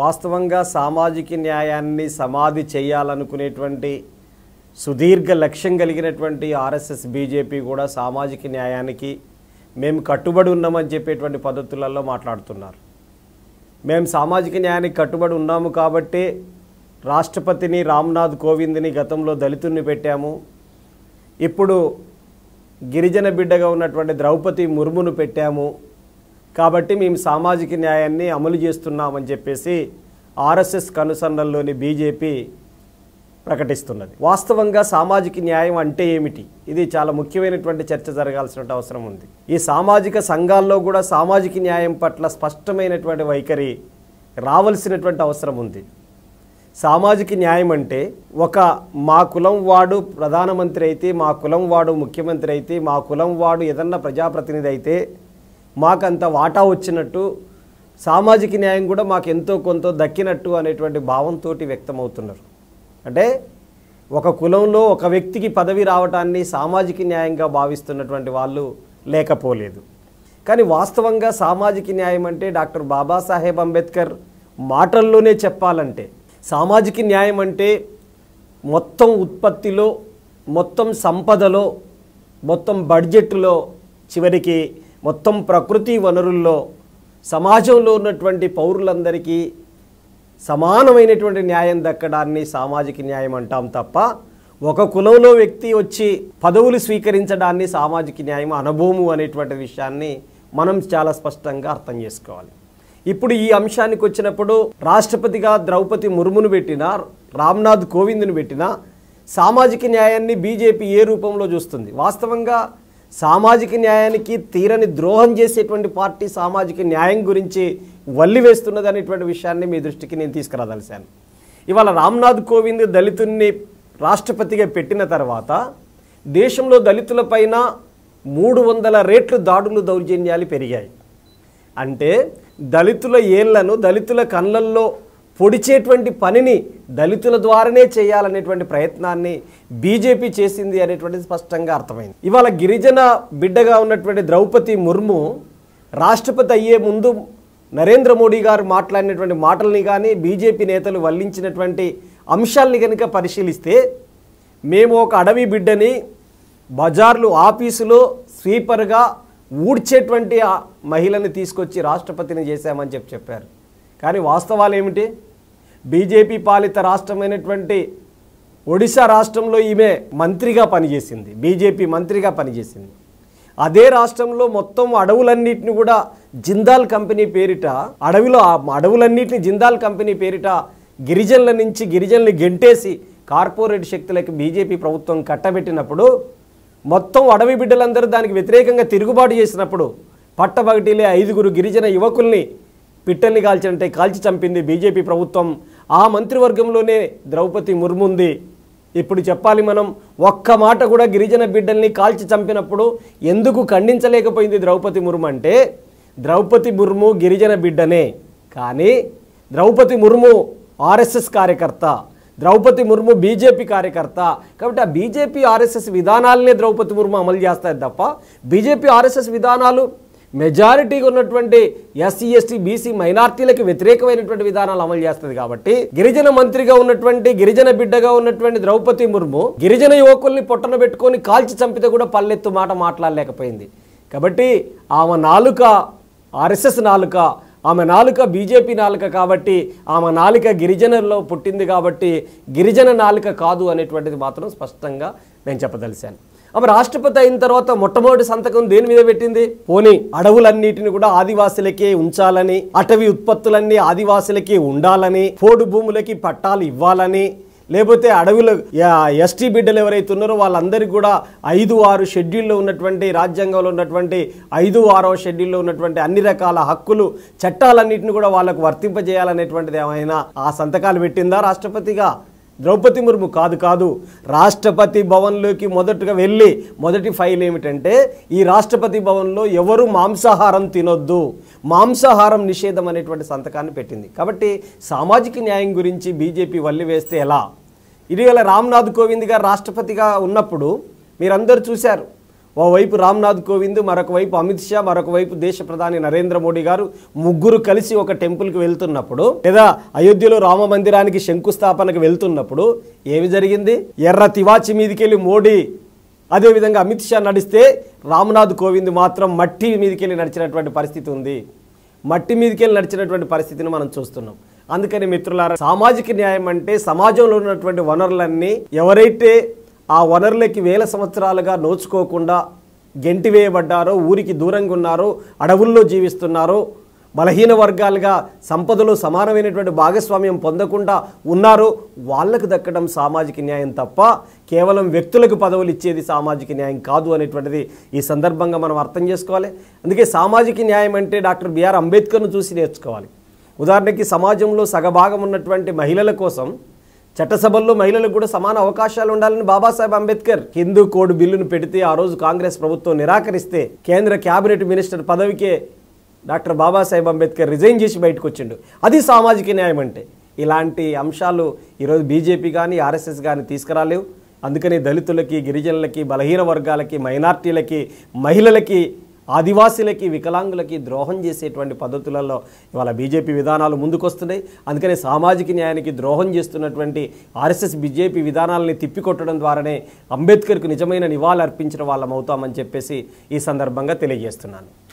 వాస్తవంగా సామాజిక న్యాయాన్ని సమాధి చేయాలనుకునేటువంటి సుదీర్ఘ లక్ష్యం కలిగినటువంటి ఆర్ఎస్ఎస్ బీజేపీ కూడా సామాజిక న్యాయానికి మేము కట్టుబడి ఉన్నామని చెప్పేటువంటి పద్ధతులలో మాట్లాడుతున్నారు మేము సామాజిక న్యాయానికి కట్టుబడి ఉన్నాము కాబట్టే రాష్ట్రపతిని రామ్నాథ్ కోవింద్ని గతంలో దళితుల్ని పెట్టాము ఇప్పుడు గిరిజన బిడ్డగా ఉన్నటువంటి ద్రౌపది ముర్మును పెట్టాము కాబట్టి మేము సామాజిక న్యాయాన్ని అమలు చేస్తున్నామని చెప్పేసి ఆర్ఎస్ఎస్ కనుసన్నల్లోని బీజేపీ ప్రకటిస్తున్నది వాస్తవంగా సామాజిక న్యాయం అంటే ఏమిటి ఇది చాలా ముఖ్యమైనటువంటి చర్చ జరగాల్సిన అవసరం ఉంది ఈ సామాజిక సంఘాల్లో కూడా సామాజిక న్యాయం పట్ల స్పష్టమైనటువంటి వైఖరి రావలసినటువంటి అవసరం ఉంది సామాజిక న్యాయం అంటే ఒక మా కులం వాడు ప్రధానమంత్రి అయితే మా కులం వాడు ముఖ్యమంత్రి అయితే మా కులం వాడు ఏదన్నా ప్రజాప్రతినిధి అయితే మాకంత వాటా వచ్చినట్టు సామాజిక న్యాయం కూడా మాకు ఎంతో కొంత దక్కినట్టు అనేటువంటి భావంతో వ్యక్తమవుతున్నారు అంటే ఒక కులంలో ఒక వ్యక్తికి పదవి రావటాన్ని సామాజిక న్యాయంగా భావిస్తున్నటువంటి వాళ్ళు లేకపోలేదు కానీ వాస్తవంగా సామాజిక న్యాయం అంటే డాక్టర్ బాబాసాహెబ్ అంబేద్కర్ మాటల్లోనే చెప్పాలంటే సామాజిక న్యాయం అంటే మొత్తం ఉత్పత్తిలో మొత్తం సంపదలో మొత్తం బడ్జెట్లో చివరికి మొత్తం ప్రకృతి వనరుల్లో సమాజంలో ఉన్నటువంటి పౌరులందరికీ సమానమైనటువంటి న్యాయం దక్కడాన్ని సామాజిక న్యాయం అంటాం తప్ప ఒక కులంలో వ్యక్తి వచ్చి పదవులు స్వీకరించడాన్ని సామాజిక న్యాయం అనభూము అనేటువంటి విషయాన్ని మనం చాలా స్పష్టంగా అర్థం చేసుకోవాలి ఇప్పుడు ఈ అంశానికి వచ్చినప్పుడు రాష్ట్రపతిగా ద్రౌపది ముర్మును పెట్టిన రామ్నాథ్ కోవింద్ను పెట్టిన సామాజిక న్యాయాన్ని బీజేపీ ఏ రూపంలో చూస్తుంది వాస్తవంగా సామాజిక న్యాయానికి తీరని ద్రోహం చేసేటువంటి పార్టీ సామాజిక న్యాయం గురించి వల్లి వేస్తున్నది అనేటువంటి విషయాన్ని మీ దృష్టికి నేను తీసుకురాదలిశాను ఇవాళ రామ్నాథ్ కోవింద్ దళితుల్ని రాష్ట్రపతిగా పెట్టిన తర్వాత దేశంలో దళితులపైన మూడు వందల రేట్లు దాడులు దౌర్జన్యాలు పెరిగాయి అంటే దళితుల ఏళ్లను దళితుల కళ్ళల్లో పొడిచేటువంటి పనిని దళితుల ద్వారానే చేయాలనేటువంటి ప్రయత్నాన్ని బీజేపీ చేసింది అనేటువంటిది స్పష్టంగా అర్థమైంది ఇవాళ గిరిజన బిడ్డగా ఉన్నటువంటి ద్రౌపది ముర్ము రాష్ట్రపతి అయ్యే ముందు నరేంద్ర మోడీ గారు మాట్లాడినటువంటి మాటల్ని కానీ బీజేపీ నేతలు వల్లించినటువంటి అంశాల్ని కనుక పరిశీలిస్తే మేము ఒక అడవి బిడ్డని బజార్లు ఆఫీసులో స్వీపర్గా ఊడ్చేటువంటి మహిళని తీసుకొచ్చి రాష్ట్రపతిని చేశామని చెప్పి చెప్పారు కానీ వాస్తవాలు ఏమిటి బీజేపీ పాలిత రాష్ట్రమైనటువంటి ఒడిశా రాష్ట్రంలో ఈమె మంత్రిగా పనిచేసింది బీజేపీ మంత్రిగా పనిచేసింది అదే రాష్ట్రంలో మొత్తం అడవులన్నింటిని కూడా జిందాల్ కంపెనీ పేరిట అడవిలో అడవులన్నింటినీ జిందాల్ కంపెనీ పేరిట గిరిజనుల నుంచి గిరిజనులు గెంటేసి కార్పొరేట్ శక్తులకు బీజేపీ ప్రభుత్వం కట్టబెట్టినప్పుడు మొత్తం అడవి బిడ్డలందరూ దానికి వ్యతిరేకంగా తిరుగుబాటు చేసినప్పుడు పట్టబగటిలే ఐదుగురు గిరిజన యువకుల్ని పిట్టల్ని కాల్చినంటే కాల్చి చంపింది బీజేపీ ప్రభుత్వం ఆ మంత్రివర్గంలోనే ద్రౌపది ముర్ము ఉంది ఇప్పుడు చెప్పాలి మనం ఒక్క మాట కూడా గిరిజన బిడ్డల్ని కాల్చి చంపినప్పుడు ఎందుకు ఖండించలేకపోయింది ద్రౌపది ముర్ము అంటే ద్రౌపది ముర్ము గిరిజన బిడ్డనే కానీ ద్రౌపది ముర్ము ఆర్ఎస్ఎస్ కార్యకర్త ద్రౌపది ముర్ము బీజేపీ కార్యకర్త కాబట్టి ఆ బీజేపీ ఆర్ఎస్ఎస్ విధానాలనే ద్రౌపది ముర్ము అమలు చేస్తారు తప్ప బీజేపీ ఆర్ఎస్ఎస్ విధానాలు మెజారిటీగా ఉన్నటువంటి ఎస్సీ ఎస్టీ బీసీ మైనార్టీలకు వ్యతిరేకమైనటువంటి విధానాలు అమలు చేస్తుంది కాబట్టి గిరిజన మంత్రిగా ఉన్నటువంటి గిరిజన బిడ్డగా ఉన్నటువంటి ద్రౌపది ముర్ము గిరిజన యువకుల్ని పొట్టన పెట్టుకొని కాల్చి చంపితే కూడా పల్లెత్తు మాట మాట్లాడలేకపోయింది కాబట్టి ఆమె నాలుక ఆర్ఎస్ఎస్ నాలుక ఆమె నాలుక బీజేపీ నాలుక కాబట్టి ఆమె నాలుక గిరిజనలో పుట్టింది కాబట్టి గిరిజన నాలుక కాదు అనేటువంటిది మాత్రం స్పష్టంగా నేను చెప్పదలిశాను ఆమె రాష్ట్రపతి అయిన తర్వాత మొట్టమొదటి సంతకం దేని మీద పెట్టింది పోనీ అడవులన్నిటిని కూడా ఆదివాసులకే ఉంచాలని అటవీ ఉత్పత్తులన్నీ ఆదివాసులకే ఉండాలని పోడు భూములకి పట్టాలు ఇవ్వాలని లేకపోతే అడవుల ఎస్టీ బిడ్డలు ఎవరైతే ఉన్నారో వాళ్ళందరికీ కూడా ఐదు ఆరు షెడ్యూల్లో ఉన్నటువంటి రాజ్యాంగంలో ఉన్నటువంటి ఐదు ఆరో షెడ్యూల్లో ఉన్నటువంటి అన్ని రకాల హక్కులు చట్టాలన్నింటిని కూడా వాళ్ళకు వర్తింపజేయాలనేటువంటిది ఏమైనా ఆ సంతకాలు పెట్టిందా రాష్ట్రపతిగా ద్రౌపది ముర్ము కాదు కాదు రాష్ట్రపతి భవన్లోకి మొదటగా వెళ్ళి మొదటి ఫైల్ ఏమిటంటే ఈ రాష్ట్రపతి భవన్లో ఎవరు మాంసాహారం తినొద్దు మాంసాహారం నిషేధం అనేటువంటి సంతకాన్ని పెట్టింది కాబట్టి సామాజిక న్యాయం గురించి బీజేపీ వల్లి వేస్తే ఎలా ఇటీవల రామ్నాథ్ కోవింద్ గారు రాష్ట్రపతిగా ఉన్నప్పుడు మీరందరూ చూశారు ఓవైపు రామ్నాథ్ కోవింద్ మరొక వైపు అమిత్ షా మరొక వైపు దేశ ప్రధాని నరేంద్ర మోడీ గారు ముగ్గురు కలిసి ఒక టెంపుల్కి వెళ్తున్నప్పుడు లేదా అయోధ్యలో రామ మందిరానికి శంకుస్థాపనకు వెళ్తున్నప్పుడు ఏమి జరిగింది ఎర్ర తివాచి మీదకి వెళ్ళి మోడీ అదేవిధంగా అమిత్ షా నడిస్తే రామ్నాథ్ కోవింద్ మాత్రం మట్టి మీదకి వెళ్ళి నడిచినటువంటి పరిస్థితి ఉంది మట్టి మీదకి వెళ్ళి నడిచినటువంటి పరిస్థితిని మనం చూస్తున్నాం అందుకని మిత్రులారా సామాజిక న్యాయం అంటే సమాజంలో ఉన్నటువంటి వనరులన్నీ ఎవరైతే ఆ వనరులకి వేల సంవత్సరాలుగా నోచుకోకుండా గెంటివేయబడ్డారో ఊరికి దూరంగా ఉన్నారో అడవుల్లో జీవిస్తున్నారో బలహీన వర్గాలుగా సంపదలు సమానమైనటువంటి భాగస్వామ్యం పొందకుండా ఉన్నారో వాళ్లకు దక్కడం సామాజిక న్యాయం తప్ప కేవలం వ్యక్తులకు పదవులు ఇచ్చేది సామాజిక న్యాయం కాదు అనేటువంటిది ఈ సందర్భంగా మనం అర్థం చేసుకోవాలి అందుకే సామాజిక న్యాయం అంటే డాక్టర్ బిఆర్ అంబేద్కర్ను చూసి నేర్చుకోవాలి ఉదాహరణకి సమాజంలో సగభాగం ఉన్నటువంటి మహిళల కోసం చట్టసభల్లో మహిళలకు కూడా సమాన అవకాశాలు ఉండాలని బాబాసాహెబ్ అంబేద్కర్ హిందూ కోడ్ బిల్లును పెడితే ఆ రోజు కాంగ్రెస్ ప్రభుత్వం నిరాకరిస్తే కేంద్ర కేబినెట్ మినిస్టర్ పదవికే డాక్టర్ బాబాసాహెబ్ అంబేద్కర్ రిజైన్ చేసి బయటకు వచ్చిండు అది సామాజిక న్యాయం అంటే ఇలాంటి అంశాలు ఈరోజు బీజేపీ కానీ ఆర్ఎస్ఎస్ కానీ తీసుకురాలేవు అందుకని దళితులకి గిరిజనులకి బలహీన వర్గాలకి మైనార్టీలకి మహిళలకి ఆదివాసీలకి వికలాంగులకి ద్రోహం చేసేటువంటి పద్ధతులలో ఇవాళ బీజేపీ విధానాలు ముందుకొస్తున్నాయి అందుకనే సామాజిక న్యాయానికి ద్రోహం చేస్తున్నటువంటి ఆర్ఎస్ఎస్ బీజేపీ విధానాలని తిప్పికొట్టడం ద్వారానే అంబేద్కర్కు నిజమైన నివాళులు అర్పించిన వాళ్ళం అవుతామని చెప్పేసి ఈ సందర్భంగా తెలియజేస్తున్నాను